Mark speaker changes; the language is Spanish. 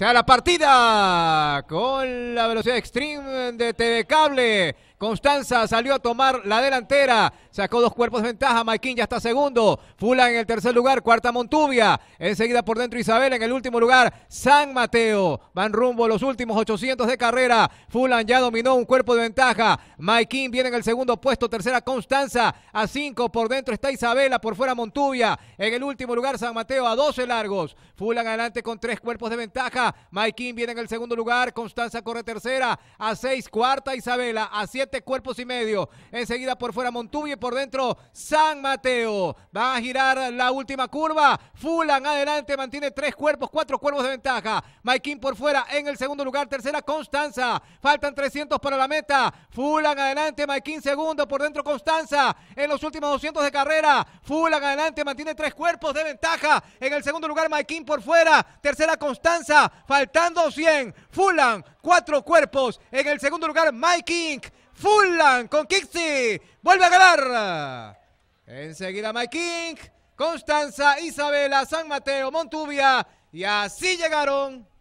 Speaker 1: Se da la partida con la velocidad extreme de TV Cable. Constanza salió a tomar la delantera. Sacó dos cuerpos de ventaja. Maikin ya está segundo. Fulan en el tercer lugar. Cuarta Montuvia, Enseguida por dentro Isabel. En el último lugar San Mateo. Van rumbo los últimos 800 de carrera. Fulan ya dominó un cuerpo de ventaja. Maikin viene en el segundo puesto. Tercera Constanza a cinco Por dentro está Isabela. Por fuera Montuvia, En el último lugar San Mateo a 12 largos. Fulan adelante con tres cuerpos de ventaja. Maikin viene en el segundo lugar. Constanza corre tercera a seis, Cuarta Isabela a siete, cuerpos y medio. Enseguida por fuera Montubio y por dentro San Mateo. va a girar la última curva. Fulan adelante, mantiene tres cuerpos, cuatro cuerpos de ventaja. Maikin por fuera en el segundo lugar. Tercera Constanza. Faltan 300 para la meta. Fulan adelante, Maikin segundo. Por dentro Constanza. En los últimos 200 de carrera. Fulan adelante, mantiene tres cuerpos de ventaja. En el segundo lugar Maikin por fuera. Tercera Constanza. Faltando 100. Fulan, cuatro cuerpos. En el segundo lugar, Mike King. Fulham con Kixi. Vuelve a ganar. Enseguida Mike King, Constanza, Isabela, San Mateo, Montubia. Y así llegaron